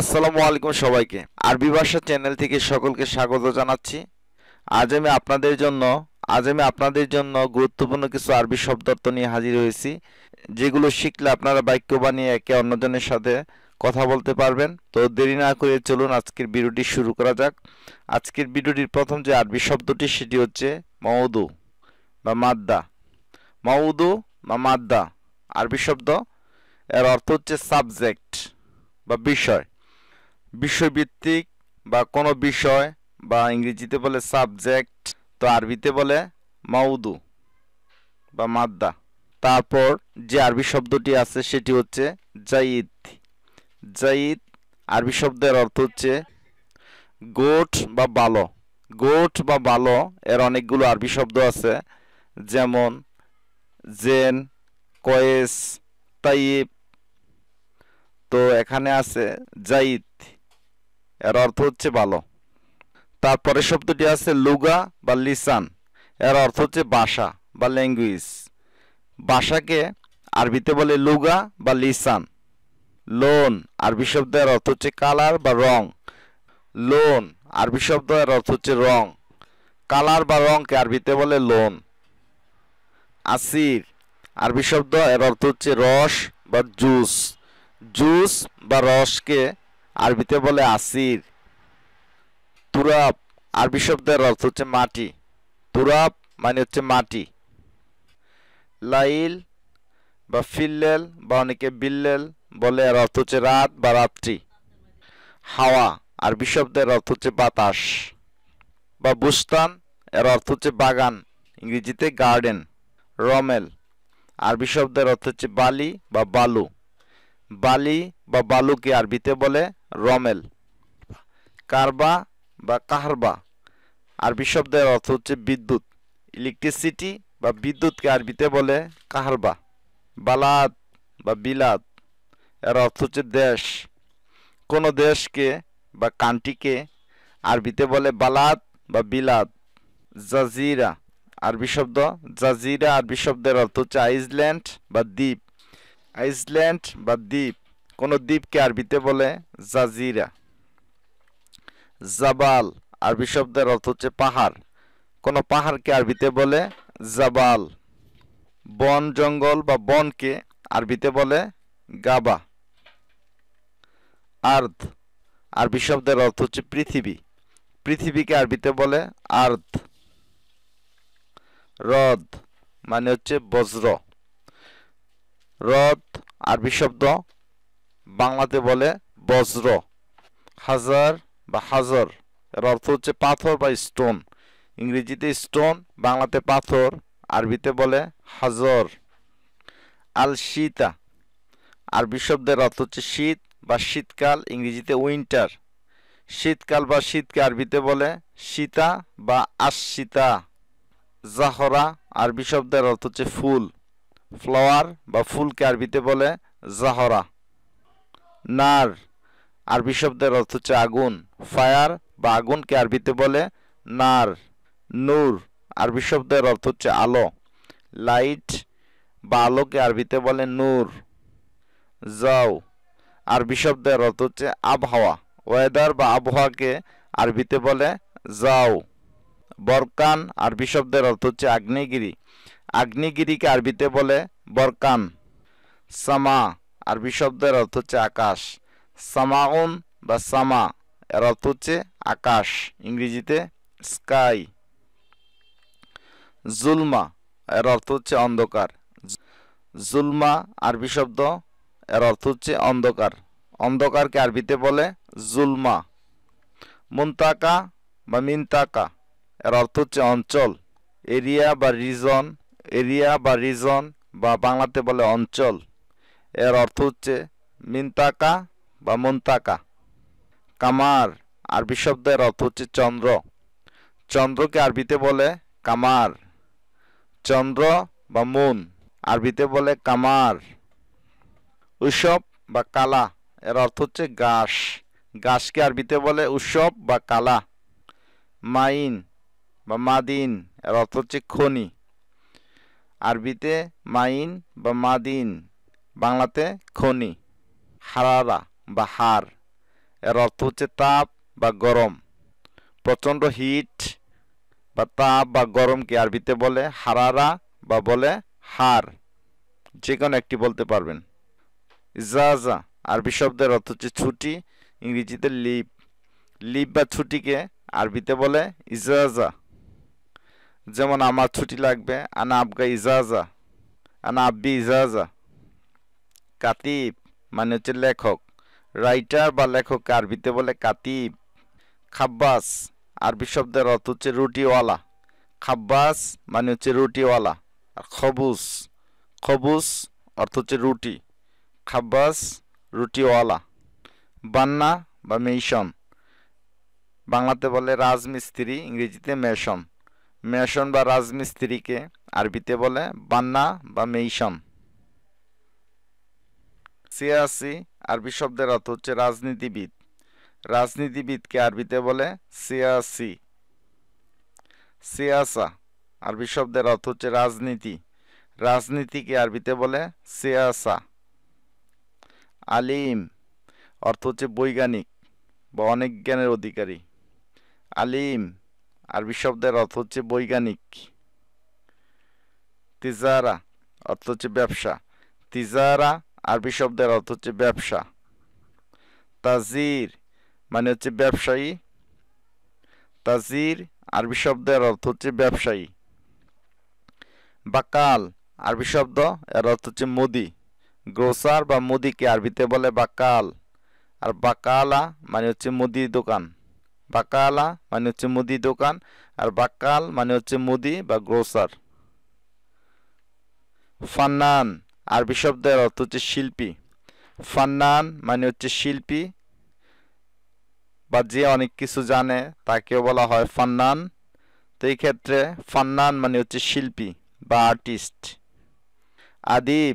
আসসালামু আলাইকুম সবাইকে আরবি ভাষা চ্যানেল থেকে সকলকে স্বাগত জানাচ্ছি আজ আমি আপনাদের জন্য আজ আমি আপনাদের জন্য গুরুত্বপূর্ণ কিছু আরবি শব্দার্থ নিয়ে হাজির হয়েছি যেগুলো শিখলে আপনারা বাক্য বানিয়ে একে অন্যজনের সাথে কথা বলতে পারবেন তো দেরি না করে চলুন আজকের ভিডিওটি শুরু করা যাক আজকের ভিডিওটির প্রথম যে আরবি শব্দটি সেটি হচ্ছে মৌদু বা মাদ্দা মৌদু বা মাদ্দা আরবি শব্দ এর অর্থ হচ্ছে সাবজেক্ট বা বিষয় বিষয়ভিত্তিক বা কোনো বিষয় বা ইংরেজিতে বলে সাবজেক্ট তো আরবিতে বলে মাউদু বা মাদ্দা তারপর যে আরবি শব্দটি আছে সেটি হচ্ছে জাইদ জাইদ আরবি শব্দের অর্থ হচ্ছে গোট বা বালো গোট বা বালো এর অনেকগুলো আরবি শব্দ আছে যেমন জেন কয়েস তাইব তো এখানে আছে জাইদ এর অর্থ হচ্ছে ভালো তারপরে শব্দটি আছে লুগা বা লিসান এর অর্থ হচ্ছে বাসা বা ল্যাঙ্গুয়েজ বাসাকে আরবিতে বলে লুগা বা লিসান লোন আরবি শব্দ এর অর্থ হচ্ছে কালার বা রং লোন আরবি শব্দ এর অর্থ হচ্ছে রং কালার বা রংকে আরবিতে বলে লোন আসির আরবি শব্দ এর অর্থ হচ্ছে রস বা জুস জুস বা রসকে আরবিতে বলে আসির তুরাব আরবি শব্দের অর্থ হচ্ছে মাটি তুরাব মানে হচ্ছে মাটি লাইল বা ফিল্লেল বা অনেকে বিল্লেল বলে এর অর্থ হচ্ছে রাত বা রাত্রি হাওয়া আর বিশব্দের অর্থ হচ্ছে বাতাস বা বুস্তান এর অর্থ হচ্ছে বাগান ইংরেজিতে গার্ডেন রমেল আরবি শব্দের অর্থ হচ্ছে বালি বা বালু বালি বা বালুকে আরবিতে বলে রমেল কারবা বা কাহারবা আরবি শব্দের অর্থ হচ্ছে বিদ্যুৎ ইলেকট্রিসিটি বা বিদ্যুৎকে আরবিতে বলে কাহারবা বালাদ বা বিলাদ এর অর্থ হচ্ছে দেশ কোনো দেশকে বা কান্টিকে আরবিতে বলে বালাদ বা বিলাদ জাজিরা আরবি শব্দ জাজিরা আরবি শব্দের অর্থ হচ্ছে আইসল্যান্ড বা দ্বীপ আইসল্যান্ড বা দ্বীপ কোনো দ্বীপকে আরবিতে বলে জাজিরা জাবাল আরবি শব্দের অর্থ হচ্ছে পাহাড় কোনো পাহাড়কে আরবিতে বলে জাবাল বন জঙ্গল বা বনকে আরবিতে বলে গাবা আর্থ আরবি শব্দের অর্থ হচ্ছে পৃথিবী পৃথিবীকে আরবিতে বলে আর্থ হ্রদ মানে হচ্ছে বজ্র রথ আরবি শব্দ বাংলাতে বলে বজ্র হাজার বা হাজার এর অর্থ হচ্ছে পাথর বা স্টোন ইংরেজিতে স্টোন বাংলাতে পাথর আরবিতে বলে হাজর আল শীতা আরবি শব্দের অর্থ হচ্ছে শীত বা শীতকাল ইংরেজিতে উইন্টার শীতকাল বা শীতকে আরবিতে বলে শীতা বা আশীতা জাহরা আরবি শব্দের অর্থ হচ্ছে ফুল ফ্লাওয়ার বা ফুলকে আরবিতে বলে জাহরা নার আরবি শব্দের অর্থ হচ্ছে আগুন ফায়ার বা আগুনকে আরবিতে বলে নার নূর আরবি শব্দের অর্থ হচ্ছে আলো লাইট বা আলোকে আরবিতে বলে নূর জাও আরবি শব্দের অর্থ হচ্ছে আবহাওয়া ওয়েদার বা আবহাওয়াকে আরবিতে বলে জাও বরকান আরবি শব্দের অর্থ হচ্ছে আগ্নেয়গিরি আগ্নেয়গিরিকে আরবিতে বলে বরকান সামা আরবি শব্দের অর্থ হচ্ছে আকাশ সামাউন বা সামা এর অর্থ হচ্ছে আকাশ ইংরেজিতে স্কাই জুলমা এর অর্থ হচ্ছে অন্ধকার জুলমা আরবি শব্দ এর অর্থ হচ্ছে অন্ধকার অন্ধকারকে আরবিতে বলে জুলমা মুন্তাকা বা মিন্তাকা এর অর্থ হচ্ছে অঞ্চল এরিয়া বা রিজন এরিয়া বা রিজন বা বাংলাতে বলে অঞ্চল এর অর্থ হচ্ছে মিনতাকা বা মন্তাকা কামার আরবি শব্দের অর্থ হচ্ছে চন্দ্র চন্দ্রকে আরবিতে বলে কামার চন্দ্র বা মুন আরবিতে বলে কামার উৎসব বা কালা এর অর্থ হচ্ছে ঘাস গাছকে আরবিতে বলে উৎসব বা কালা মাইন বা মাদিন এর অর্থ হচ্ছে খনি আরবিতে মাইন বা মাদিন বাংলাতে খনি হারারা বা হার এর অর্থ হচ্ছে তাপ বা গরম প্রচণ্ড হিট বা তাপ বা গরমকে আরবিতে বলে হারারা বা বলে হার যে কোনো একটি বলতে পারবেন ইজাজা আরবি শব্দের অর্থ হচ্ছে ছুটি ইংরেজিতে লিপ লিপ বা ছুটিকে আরবিতে বলে ইজাজা যেমন আমার ছুটি লাগবে আনা আবগা ইজাজা আনা আব্বি ইজাজা কাতিব মানে হচ্ছে লেখক রাইটার বা লেখক আরবিতে বলে কাতিব খাব্বাস আরবি শব্দের অর্থ হচ্ছে রুটিওয়ালা খাব্বাস মানে হচ্ছে রুটিওয়ালা আর খবুস খবুস অর্থ হচ্ছে রুটি খাব্বাস রুটিওয়ালা বান্না বা মেশন বাংলাতে বলে রাজমিস্ত্রি ইংরেজিতে মেশন মেশন বা রাজমিস্ত্রিকে আরবিতে বলে বান্না বা মেইশন সিয়াসি আরবি শব্দের অর্থ হচ্ছে রাজনীতিবিদ রাজনীতিবিদকে আরবিতে বলে সিয়াসি সিয়াসা আরবি শব্দের অর্থ হচ্ছে রাজনীতি রাজনীতিকে আরবিতে বলে সিয়াসা আলিম অর্থ হচ্ছে বৈজ্ঞানিক বা অনেক জ্ঞানের অধিকারী আলিম আরবি শব্দের অর্থ হচ্ছে বৈজ্ঞানিক তিজারা অর্থ হচ্ছে ব্যবসা তিজারা আরবি শব্দের অর্থ হচ্ছে ব্যবসা তাজির মানে হচ্ছে ব্যবসায়ী তাজির আরবি শব্দের অর্থ হচ্ছে ব্যবসায়ী বাকাল আরবি শব্দ এর অর্থ হচ্ছে মুদি গ্রোসার বা মুদিকে আরবিতে বলে বাকাল আর বাকালা মানে হচ্ছে মুদি দোকান বাকালা মানে হচ্ছে মুদি দোকান আর বাকাল মানে হচ্ছে মুদি বা গ্রোসার ফান্নান আরবি শব্দের অর্থ হচ্ছে শিল্পী ফান্নান মানে হচ্ছে শিল্পী বা যে অনেক কিছু জানে তাকেও বলা হয় ফান্নান তো এই ক্ষেত্রে ফান্নান মানে হচ্ছে শিল্পী বা আর্টিস্ট আদিব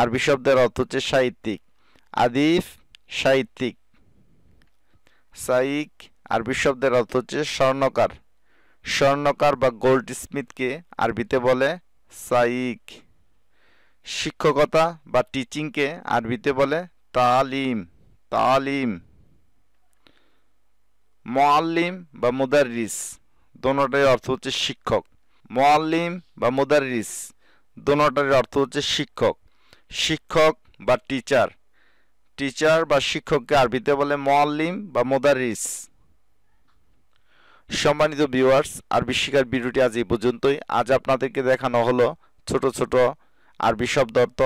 আরবি শব্দের অর্থ হচ্ছে সাহিত্যিক আদিফ সাহিত্যিক সাইক আরবি শব্দের অর্থ হচ্ছে স্বর্ণকার স্বর্ণকার বা গোল্ড স্মিথকে আরবিতে বলে সাইক শিক্ষকতা বা টিচিংকে আরবিতে বলে তালিম তালিম মোয়াল্লিম বা মুদারিস দোনোটার অর্থ হচ্ছে শিক্ষক মোয়াল্লিম বা মুদারিস দোনোটার অর্থ হচ্ছে শিক্ষক শিক্ষক বা টিচার টিচার বা শিক্ষককে আরবিতে বলে মোয়াল্লিম বা মোদারিস সম্মানিত ভিউয়ার্স আরবি শিকার ভিডিওটি আজ এই পর্যন্তই আজ আপনাদেরকে দেখানো হলো ছোট ছোট আরবি দত্ত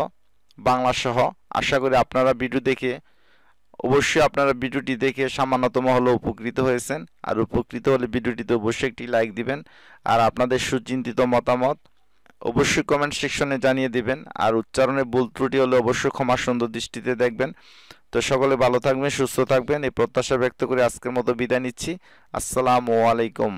বাংলা সহ আশা করি আপনারা ভিডিও দেখে অবশ্যই আপনারা ভিডিওটি দেখে সামান্যতম হলেও উপকৃত হয়েছেন আর উপকৃত হলে ভিডিওটিতে অবশ্যই একটি লাইক দিবেন আর আপনাদের সুচিন্তিত মতামত অবশ্যই কমেন্ট সেকশনে জানিয়ে দিবেন আর উচ্চারণে ভুল ত্রুটি হলে অবশ্যই ক্ষমা সুন্দর দৃষ্টিতে দেখবেন তো সকলে ভালো থাকবেন সুস্থ থাকবেন এই প্রত্যাশা ব্যক্ত করে আজকের মতো বিদায় নিচ্ছি আসসালামু আলাইকুম